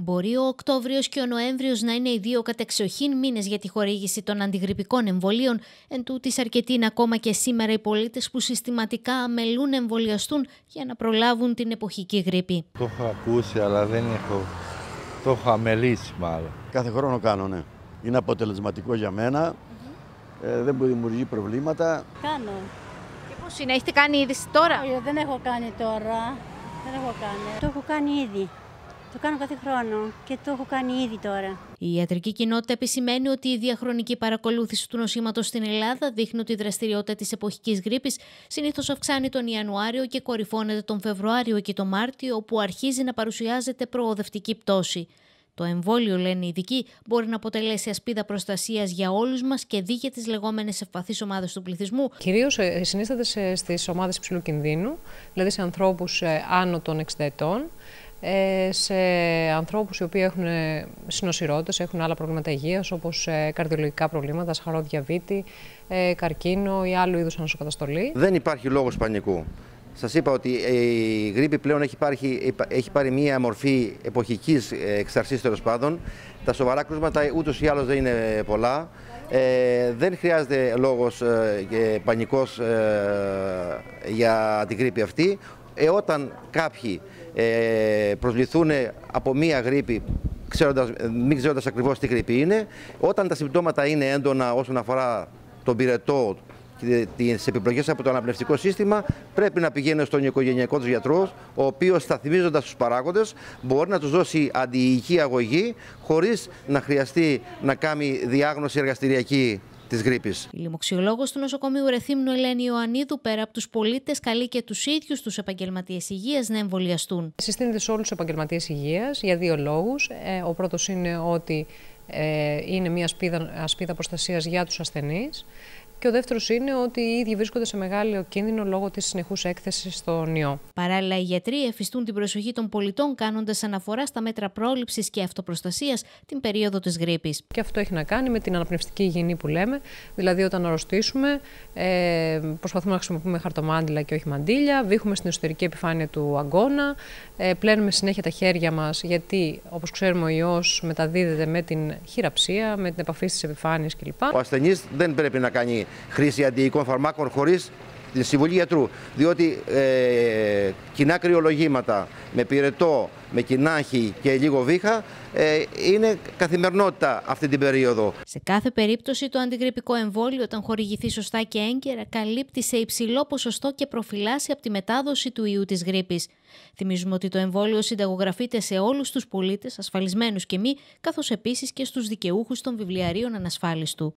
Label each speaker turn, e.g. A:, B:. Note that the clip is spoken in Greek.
A: Μπορεί ο Οκτώβριος και ο Νοέμβριος να είναι οι δύο κατεξοχήν μήνες για τη χορήγηση των αντιγρυπικών εμβολίων, εν τούτης αρκετοί είναι ακόμα και σήμερα οι πολίτες που συστηματικά αμελούν να εμβολιαστούν για να προλάβουν την εποχική γρήπη.
B: Το έχω ακούσει, αλλά δεν έχω. Το έχω αμελήσει, μάλλον. Κάθε χρόνο κάνω, ναι. Είναι αποτελεσματικό για μένα. Ε, δεν μου δημιουργεί προβλήματα.
A: Κάνω. Και πώς είναι, έχετε κάνει ήδη τώρα. Όχι, δεν έχω κάνει τώρα. Δεν έχω κάνει. Το έχω κάνει ήδη. Το κάνω κάθε χρόνο και το έχω κάνει ήδη τώρα. Η ιατρική κοινότητα επισημαίνει ότι η διαχρονική παρακολούθηση του νοσήματος στην Ελλάδα δείχνει ότι η δραστηριότητα της εποχικής γρήπης συνήθως αυξάνει τον Ιανουάριο και κορυφώνεται τον Φεβρουάριο και τον Μάρτιο, όπου αρχίζει να παρουσιάζεται προοδευτική πτώση. Το εμβόλιο, λένε οι ειδικοί, μπορεί να αποτελέσει ασπίδα προστασίας για όλους μας και δι
C: για τις λεγόμενες ευπαθείς ομάδες του πληθυσμού. Κυρίως ε, συνίσταται στις ομάδες υψηλού κινδύνου, δηλαδή σε ανθρώπους ε, άνω των 60 ετών, ε, σε ανθρώπους οι οποίοι έχουν συνοσυρώτες, έχουν άλλα προβλήματα υγείας όπως ε, καρδιολογικά προβλήματα, σχαρό διαβήτη, ε, καρκίνο ή άλλου είδους ανοσοκαταστολή.
B: Δεν υπάρχει λόγος πανικού. Σας είπα ότι η γρήπη πλέον έχει, πάρει, έχει πάρει μία μορφή εποχικής εξαρσής τέλος πάντων. Τα σοβαρά κρούσματα ούτως ή άλλως δεν υπαρχει λογος πανικου σας ειπα οτι η γρηπη πλεον εχει παρει μια πολλά. Ε, δεν χρειάζεται λόγος και πανικός για την γρήπη αυτή. Ε, όταν κάποιοι ε, προσληθούν από μία γρήπη ξέροντας, μην ξέροντας ακριβώς τι γρήπη είναι. Όταν τα συμπτώματα είναι έντονα όσον αφορά τον πυρετό και τις επιπλοκές από το αναπνευστικό σύστημα, πρέπει να πηγαίνει στον οικογενειακό τους γιατρός, ο οποίος σταθμίζοντα τους παράγοντες μπορεί να τους δώσει αντιηγική αγωγή χωρίς να χρειαστεί να κάνει διάγνωση εργαστηριακή της γρήπης. Η
A: λοιμοξιολόγος του νοσοκομείου Ρεθύμνου Ελένη Ιωαννίδου, πέρα από τους πολίτες, καλεί και τους
C: ίδιους τους επαγγελματίες υγείας να εμβολιαστούν. Συστήνεται σε όλους τους επαγγελματίες υγείας για δύο λόγους. Ε, ο πρώτος είναι ότι ε, είναι μια ασπίδα, ασπίδα προστασίας για τους ασθενείς. Και ο δεύτερος είναι ότι οι ίδιοι βρίσκονται σε μεγάλο κίνδυνο λόγω της συνεχούς έκθεσης στον ιό. Παράλληλα, οι γιατροί εφιστούν την προσοχή των πολιτών κάνοντας αναφορά στα μέτρα πρόληψης και αυτοπροστασίας την περίοδο της γρήπης. Και αυτό έχει να κάνει με την αναπνευστική υγιεινή που λέμε. Δηλαδή, όταν αρρωστήσουμε, ε, προσπαθούμε να χρησιμοποιούμε χαρτομάντιλα και όχι μαντίλια, βήχουμε στην εσωτερική επιφάνεια του αγκώνα, ε, πλένουμε συνέχεια τα χέρια μας, γιατί όπως ξέρουμε, ο ιός μεταδίδεται με την χειραψία, με την επαφή στις επιφάνειες κλπ.
B: Ο ασθενής δεν πρέπει να κάνει χρήση αντιοικών φαρμάκων χωρίς την συμβουλή γιατρού. Διότι ε, κοινά κρυολογήματα με πυρετό, με κοινάχη και λίγο βήχα ε, είναι καθημερινότητα αυτή την περίοδο. Σε
A: κάθε περίπτωση το αντιγρυπικό εμβόλιο όταν χορηγηθεί σωστά και έγκαιρα καλύπτει σε υψηλό ποσοστό και προφυλάσσει από τη μετάδοση του ιού της γρήπης. Θυμίζουμε ότι το εμβόλιο συνταγογραφείται σε όλους τους πολίτες, ασφαλισμένους και μη, καθώς επίσης και στους δικαιούχους των βιβλιαρίων ανασφάλιστου.